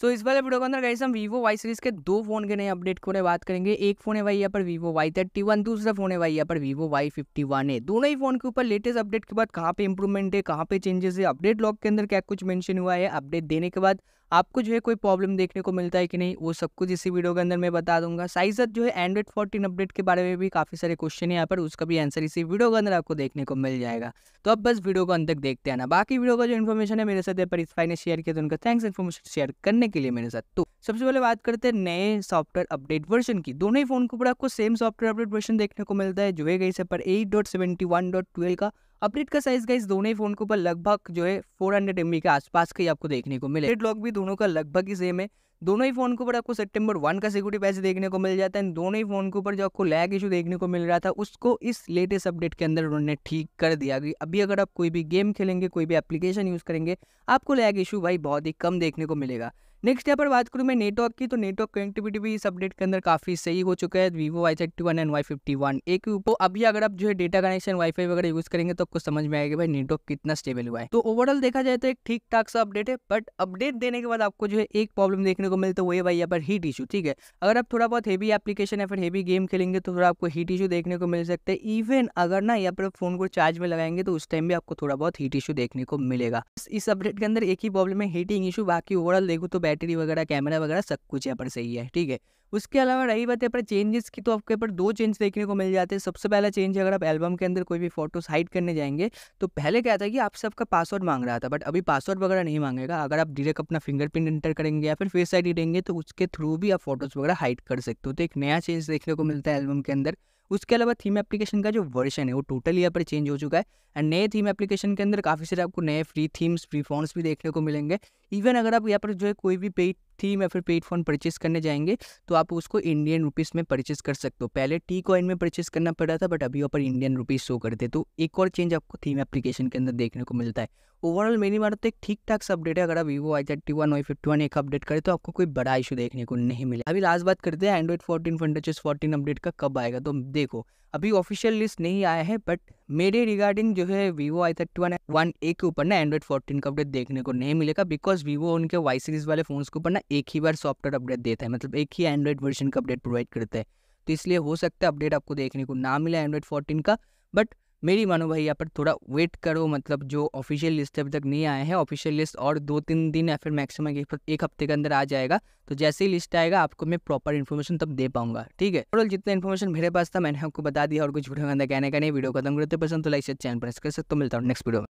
सो so, इस वाले video के अंदर गाइस हम वीवो वाई सीरीज के दो फोन के नए अपडेट को बात करेंगे एक फोन है भाई यहाँ पर वीवो वाई थर्टी वन दूसरा फोन है भाई यहाँ पर वीवो वाई फिफ्टी वन है दोनों ही फोन के ऊपर लेटेस्ट अपडेट के बाद कहाँ पे इंप्रूवमेंट है कहाँ पे चेंजेस है अपडेट लॉक के अंदर क्या कुछ मेंशन हुआ है अपडेट देने के बाद आपको जो है कोई प्रॉब्लम देखने को मिलता है कि नहीं वो सब कुछ इसी वीडियो के अंदर मैं बता दूंगा साइज जो है एंड्रॉइड फोर्टीन अपडेट के बारे में भी काफ़ी सारे क्वेश्चन है यहाँ पर उसका भी आंसर इसी वीडियो के अंदर आपको देखने को मिल जाएगा तो अब बस वीडियो को अंत तक देखते आना बाकी वीडियो का जो इन्फॉर्मेशन है मेरे साथ पर इस फाइन शेयर किया तो उनका थैंक्स इन्फॉर्मेशन शेयर करने के लिए मेरे साथ तो सबसे पहले बात करते हैं नए सॉफ्टवेयर अपडेट वर्जन की दोनों ही फोन के ऊपर आपको सेम सॉफ्टवेयर अपडेट वर्जन देखने को मिलता है जो है गई पर एट का अपडेट का साइज गाइस दोनों ही फोन के ऊपर लगभग जो है फोर हंड्रेड एम के आसपास का ही आपको देखने को मिले लॉक भी दोनों का लगभग ही सेम है दोनों ही फोन के ऊपर आपको सेप्टेम्बर वन का सिक्योरिटी पैसे देखने को मिल जाता है दोनों ही फोन के ऊपर जो आपको लैग इशू देखने को मिल रहा था उसको इस लेटेस्ट अपडेट के अंदर उन्होंने ठीक कर दिया कि अभी अगर आप कोई भी गेम खेलेंगे कोई भी एप्लीकेशन यूज़ करेंगे आपको लैग इशू भाई बहुत ही कम देखने को मिलेगा नेक्स्ट यहाँ पर बात करूँ मैं नेटवर्क की तो नेटवर्क कनेक्टिविटी भी इस अपडेट के अंदर काफ़ी सही हो चुका है Vivo Y thirty one and Y fifty one एक तो अभी अगर आप जो है डेटा कनेक्शन वाईफाई वगैरह यूज़ करेंगे तो आपको समझ में आएगा भाई नेटवर्क कितना स्टेबल हुआ है तो ओवरऑल देखा जाए तो एक ठीक ठाक सा अपडेट है बट अपडेट देने के बाद आपको जो है एक प्रॉब्लम देखने को मिलता है वो भाई यहाँ पर हीट इशू ठीक है अगर आप थोड़ा बहुत हेवी एप्लीकेशन या फिर हेवी गेम खेलेंगे तो थोड़ा आपको हीट इशू देखने को मिल सकता है इवन अगर ना यहाँ पर फ़ोन को चार्ज में लगाएंगे तो उस टाइम भी आपको थोड़ा बहुत हीट इशू देखने को मिलेगा इस अपडेट के अंदर एक ही प्रॉब्लम है हीटिंग इशू बाकी ओवरऑल देखो तो बैटरी वगैरह कैमरा वगैरह सब कुछ यहाँ पर सही है ठीक है उसके अलावा रही बात यहाँ पर चेंजेस की तो आपके पर दो चेंज देखने को मिल जाते हैं सबसे पहला चेंज अगर आप एल्बम के अंदर कोई भी फोटोस हाइड करने जाएंगे तो पहले क्या था कि आपसे आपका पासवर्ड मांग रहा था बट अभी पासवर्ड वगैरह नहीं मांगेगा अगर आप डायरेक्ट अपना फिंगरप्रिंट एंटर करेंगे या फिर फेस आई देंगे तो उसके थ्रू भी आप फोटोज़ वगैरह हाइड कर सकते हो तो एक नया चेंज देखने को मिलता है एल्बम के अंदर उसके अलावा थीम एप्लीकेशन का जो वर्जन है वो टोटली यहाँ पर चेंज हो चुका है एंड नए थीम एप्लीकेशन के अंदर काफ़ी सारे आपको नए फ्री थीम्स फ्री फोन्स भी देखने को मिलेंगे इवन अगर आप यहाँ पर जो है कोई भी पेड थीम या फिर पेड फोन परचेस करने जाएंगे तो आप उसको इंडियन रुपीज़ में परचेस कर सकते हो पहले टी कॉइन में परचेस करना पड़ा था बट अभी ऊपर इंडियन रुपीज़ शो करते तो एक और चेंज आपको थीम एप्लीकेशन के अंदर देखने को मिलता है ओवरऑल मेरी मानो तो एक ठीक ठाक सा अपडेट है अगर आप Vivo I thirty one Y fifty one एक अपडेट करें तो आपको कोई बड़ा इशू देखने को नहीं मिले अभी लास्ट बात करते हैं Android fourteen Funtouch fourteen update का कब आएगा तो देखो अभी ऑफिशियल लिस्ट नहीं आया है बट मेरे रिगार्डिंग जो है Vivo I thirty one one A के ऊपर ना एंड्रॉइड फोर्टीन का अपडेट देखने को नहीं मिलेगा बिकॉज वीवो उनके वाई सीरीज वाले फोन के ऊपर ना एक ही बार सॉफ्टवेयर अपडेट देता है मतलब एक ही एंड्रॉइड वर्जन का अपडेट प्रोवाइड करता है तो इसलिए हो सकता है अपडेट आपको देखने को ना मिले एंड्रॉइड फोर्टीन का बट मेरी मानो भाई यहाँ पर थोड़ा वेट करो मतलब जो ऑफिशियल लिस्ट अभी तक नहीं आए हैं ऑफिशियल लिस्ट और दो तीन दिन या फिर मैक्सिमम एक हफ्ते के अंदर आ जाएगा तो जैसे ही लिस्ट आएगा आपको मैं प्रॉपर इन्फॉर्मेशन तब दे पाऊंगा ठीक है टोटल जितना इन्फॉर्मेशन मेरे पास था मैंने आपको बता दिया और कुछ वीडियो अंदर कहने का नहीं वीडियो खत्म करते पसंद तो लाइक से चैनल पर कर सकते मिलता हूँ नेक्स्ट वीडियो में